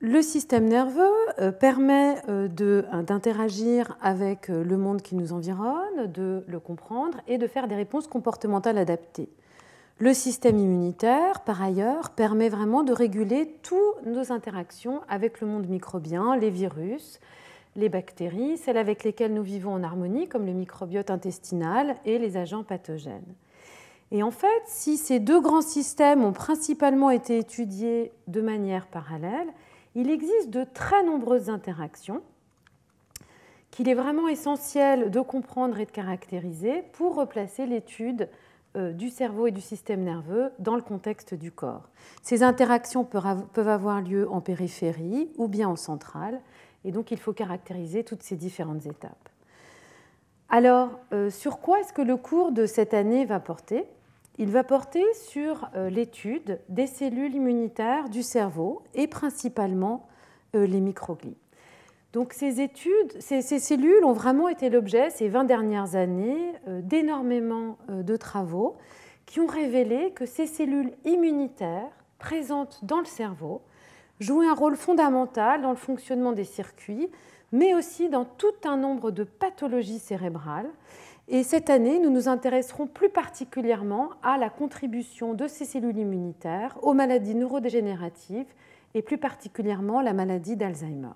Le système nerveux euh, permet euh, euh, d'interagir avec le monde qui nous environne, de le comprendre et de faire des réponses comportementales adaptées. Le système immunitaire, par ailleurs, permet vraiment de réguler toutes nos interactions avec le monde microbien, les virus, les bactéries, celles avec lesquelles nous vivons en harmonie, comme le microbiote intestinal et les agents pathogènes. Et en fait, si ces deux grands systèmes ont principalement été étudiés de manière parallèle, il existe de très nombreuses interactions qu'il est vraiment essentiel de comprendre et de caractériser pour replacer l'étude euh, du cerveau et du système nerveux dans le contexte du corps. Ces interactions peuvent avoir lieu en périphérie ou bien en centrale, et donc il faut caractériser toutes ces différentes étapes. Alors, euh, sur quoi est-ce que le cours de cette année va porter il va porter sur euh, l'étude des cellules immunitaires du cerveau et principalement euh, les microglies. Donc ces études, ces, ces cellules ont vraiment été l'objet ces 20 dernières années euh, d'énormément de travaux qui ont révélé que ces cellules immunitaires présentes dans le cerveau jouent un rôle fondamental dans le fonctionnement des circuits, mais aussi dans tout un nombre de pathologies cérébrales. Et cette année, nous nous intéresserons plus particulièrement à la contribution de ces cellules immunitaires aux maladies neurodégénératives et plus particulièrement la maladie d'Alzheimer.